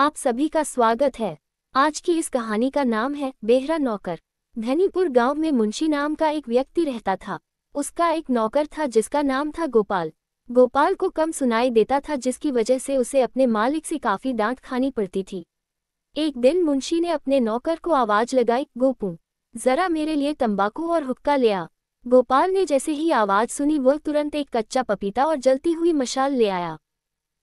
आप सभी का स्वागत है आज की इस कहानी का नाम है बेहरा नौकर धनीपुर गांव में मुंशी नाम का एक व्यक्ति रहता था उसका एक नौकर था जिसका नाम था गोपाल गोपाल को कम सुनाई देता था जिसकी वजह से उसे अपने मालिक से काफी डांट खानी पड़ती थी एक दिन मुंशी ने अपने नौकर को आवाज लगाई गोपू जरा मेरे लिए तंबाकू और हुक्का ले आ गोपाल ने जैसे ही आवाज सुनी वो तुरंत एक कच्चा पपीता और जलती हुई मशाल ले आया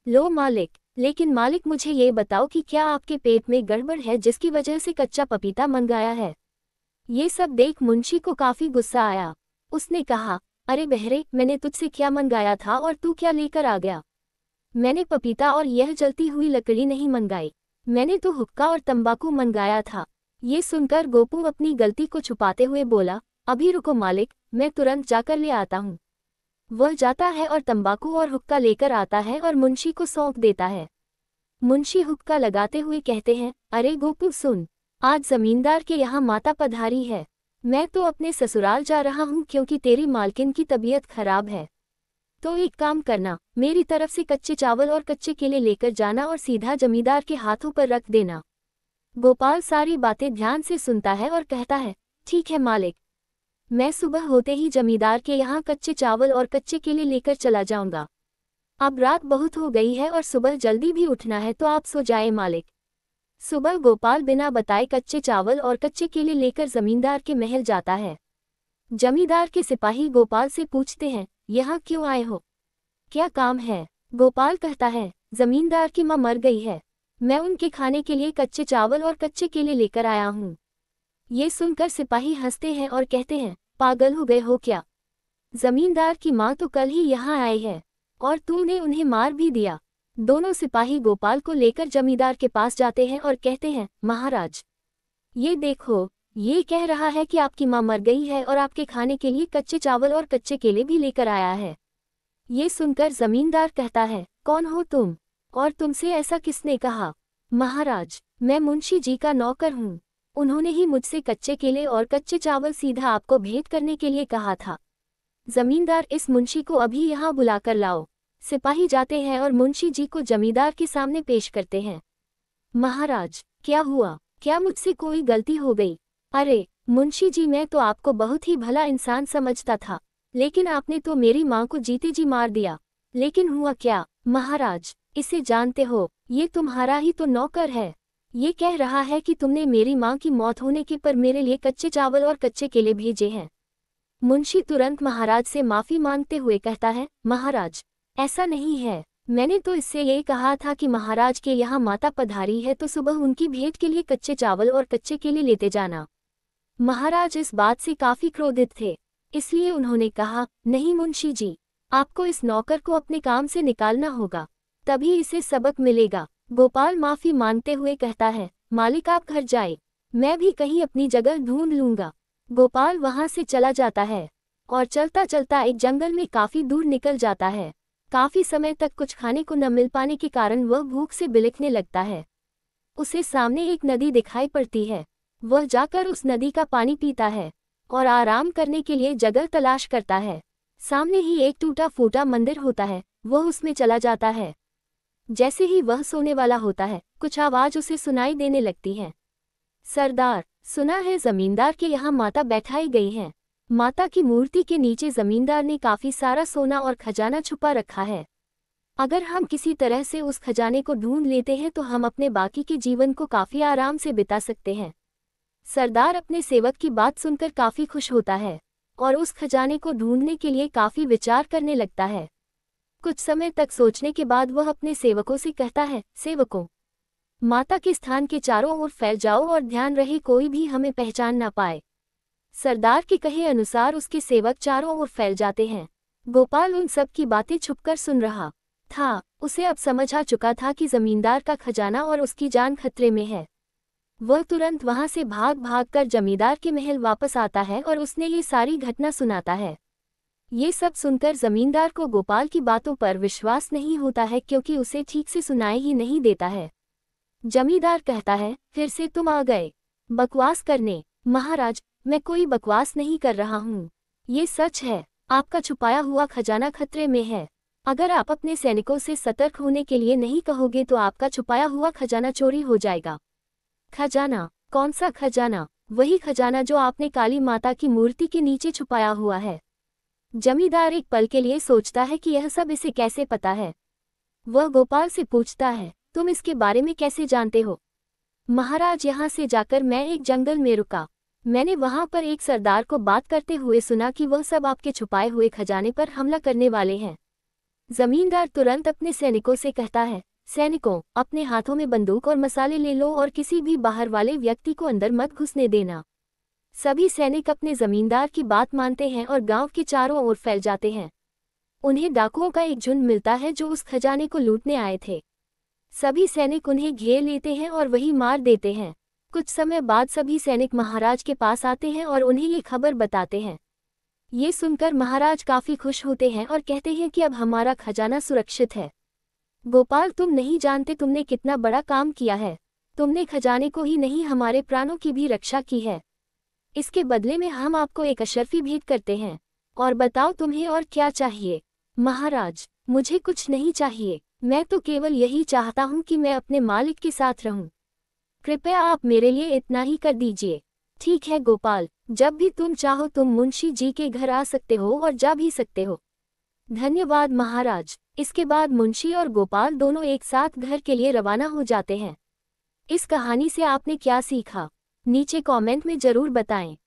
लो मालिक लेकिन मालिक मुझे ये बताओ कि क्या आपके पेट में गड़बड़ है जिसकी वजह से कच्चा पपीता मंगाया है ये सब देख मुंशी को काफ़ी गुस्सा आया उसने कहा अरे बहरे मैंने तुझसे क्या मंगाया था और तू क्या लेकर आ गया मैंने पपीता और यह जलती हुई लकड़ी नहीं मंगाई मैंने तो हुक्का और तंबाकू मंगाया था ये सुनकर गोपू अपनी गलती को छुपाते हुए बोला अभी रुको मालिक मैं तुरंत जाकर ले आता हूँ वह जाता है और तंबाकू और हुक्का लेकर आता है और मुंशी को सौंप देता है मुंशी हुक्का लगाते हुए कहते हैं अरे गोपू सुन आज जमींदार के यहाँ माता पधारी है मैं तो अपने ससुराल जा रहा हूँ क्योंकि तेरी मालकिन की तबीयत खराब है तो एक काम करना मेरी तरफ से कच्चे चावल और कच्चे केले लेकर जाना और सीधा जमींदार के हाथों पर रख देना गोपाल सारी बातें ध्यान से सुनता है और कहता है ठीक है मालिक मैं सुबह होते ही जमींदार के यहाँ कच्चे चावल और कच्चे केले लेकर चला जाऊंगा अब रात बहुत हो गई है और सुबह जल्दी भी उठना है तो आप सो जाए मालिक सुबह गोपाल बिना बताए कच्चे चावल और कच्चे केले लेकर जमींदार के महल जाता है जमींदार के सिपाही गोपाल से पूछते हैं यहाँ क्यों आए हो क्या काम है गोपाल कहता है जमींदार की माँ मर गई है मैं उनके खाने के लिए कच्चे चावल और कच्चे केले लेकर आया हूँ ये सुनकर सिपाही हंसते हैं और कहते हैं पागल हो गए हो क्या जमींदार की माँ तो कल ही यहाँ आई है और तूने उन्हें मार भी दिया दोनों सिपाही गोपाल को लेकर जमींदार के पास जाते हैं और कहते हैं महाराज ये देखो ये कह रहा है कि आपकी माँ मर गई है और आपके खाने के लिए कच्चे चावल और कच्चे केले भी लेकर आया है ये सुनकर जमींदार कहता है कौन हो तुम और तुमसे ऐसा किसने कहा महाराज मैं मुंशी जी का नौकर हूँ उन्होंने ही मुझसे कच्चे केले और कच्चे चावल सीधा आपको भेंट करने के लिए कहा था जमींदार इस मुंशी को अभी यहाँ बुलाकर लाओ सिपाही जाते हैं और मुंशी जी को जमींदार के सामने पेश करते हैं महाराज क्या हुआ क्या मुझसे कोई गलती हो गई अरे मुंशी जी मैं तो आपको बहुत ही भला इंसान समझता था लेकिन आपने तो मेरी माँ को जीते जी मार दिया लेकिन हुआ क्या महाराज इसे जानते हो ये तुम्हारा ही तो नौकर है ये कह रहा है कि तुमने मेरी माँ की मौत होने के पर मेरे लिए कच्चे चावल और कच्चे केले भेजे हैं मुंशी तुरंत महाराज से माफ़ी मांगते हुए कहता है महाराज ऐसा नहीं है मैंने तो इससे ये कहा था कि महाराज के यहाँ माता पधारी है तो सुबह उनकी भेंट के लिए कच्चे चावल और कच्चे केले लेते जाना महाराज इस बात से काफ़ी क्रोधित थे इसलिए उन्होंने कहा नहीं मुंशी जी आपको इस नौकर को अपने काम से निकालना होगा तभी इसे सबक मिलेगा गोपाल माफी मांगते हुए कहता है मालिक आप घर जाए मैं भी कहीं अपनी जगह ढूंढ लूंगा गोपाल वहां से चला जाता है और चलता चलता एक जंगल में काफी दूर निकल जाता है काफी समय तक कुछ खाने को न मिल पाने के कारण वह भूख से बिलखने लगता है उसे सामने एक नदी दिखाई पड़ती है वह जाकर उस नदी का पानी पीता है और आराम करने के लिए जगह तलाश करता है सामने ही एक टूटा फूटा मंदिर होता है वह उसमें चला जाता है जैसे ही वह सोने वाला होता है कुछ आवाज उसे सुनाई देने लगती है सरदार सुना है जमींदार के यहाँ माता बैठाई गई हैं माता की मूर्ति के नीचे जमींदार ने काफी सारा सोना और खजाना छुपा रखा है अगर हम किसी तरह से उस खजाने को ढूंढ लेते हैं तो हम अपने बाकी के जीवन को काफी आराम से बिता सकते हैं सरदार अपने सेवक की बात सुनकर काफी खुश होता है और उस खजाने को ढूंढने के लिए काफी विचार करने लगता है कुछ समय तक सोचने के बाद वह अपने सेवकों से कहता है सेवकों माता के स्थान के चारों ओर फैल जाओ और ध्यान रहे कोई भी हमें पहचान ना पाए सरदार के कहे अनुसार उसके सेवक चारों ओर फैल जाते हैं गोपाल उन सब की बातें छुपकर सुन रहा था उसे अब समझ आ चुका था कि जमींदार का खजाना और उसकी जान खतरे में है वह तुरंत वहां से भाग भाग कर जमींदार के महल वापस आता है और उसने ये सारी घटना सुनाता है ये सब सुनकर जमींदार को गोपाल की बातों पर विश्वास नहीं होता है क्योंकि उसे ठीक से सुनाई ही नहीं देता है जमींदार कहता है फिर से तुम आ गए बकवास करने महाराज मैं कोई बकवास नहीं कर रहा हूँ ये सच है आपका छुपाया हुआ खजाना खतरे में है अगर आप अपने सैनिकों से सतर्क होने के लिए नहीं कहोगे तो आपका छुपाया हुआ खजाना चोरी हो जाएगा खजाना कौन सा खजाना वही खजाना जो आपने काली माता की मूर्ति के नीचे छुपाया हुआ है जमींदार एक पल के लिए सोचता है कि यह सब इसे कैसे पता है वह गोपाल से पूछता है तुम इसके बारे में कैसे जानते हो महाराज यहाँ से जाकर मैं एक जंगल में रुका मैंने वहाँ पर एक सरदार को बात करते हुए सुना कि वह सब आपके छुपाए हुए खजाने पर हमला करने वाले हैं जमींदार तुरंत अपने सैनिकों से कहता है सैनिकों अपने हाथों में बंदूक और मसाले ले लो और किसी भी बाहर वाले व्यक्ति को अंदर मत घुसने देना सभी सैनिक अपने जमींदार की बात मानते हैं और गांव के चारों ओर फैल जाते हैं उन्हें डाकुओं का एक झुंड मिलता है जो उस खजाने को लूटने आए थे सभी सैनिक उन्हें घेर लेते हैं और वही मार देते हैं कुछ समय बाद सभी सैनिक महाराज के पास आते हैं और उन्हें ये खबर बताते हैं ये सुनकर महाराज काफ़ी खुश होते हैं और कहते हैं कि अब हमारा खजाना सुरक्षित है गोपाल तुम नहीं जानते तुमने कितना बड़ा काम किया है तुमने खजाने को ही नहीं हमारे प्राणों की भी रक्षा की है इसके बदले में हम आपको एक अशरफी भेंट करते हैं और बताओ तुम्हें और क्या चाहिए महाराज मुझे कुछ नहीं चाहिए मैं तो केवल यही चाहता हूँ कि मैं अपने मालिक के साथ रहूँ कृपया आप मेरे लिए इतना ही कर दीजिए ठीक है गोपाल जब भी तुम चाहो तुम मुंशी जी के घर आ सकते हो और जा भी सकते हो धन्यवाद महाराज इसके बाद मुंशी और गोपाल दोनों एक साथ घर के लिए रवाना हो जाते हैं इस कहानी से आपने क्या सीखा नीचे कमेंट में जरूर बताएं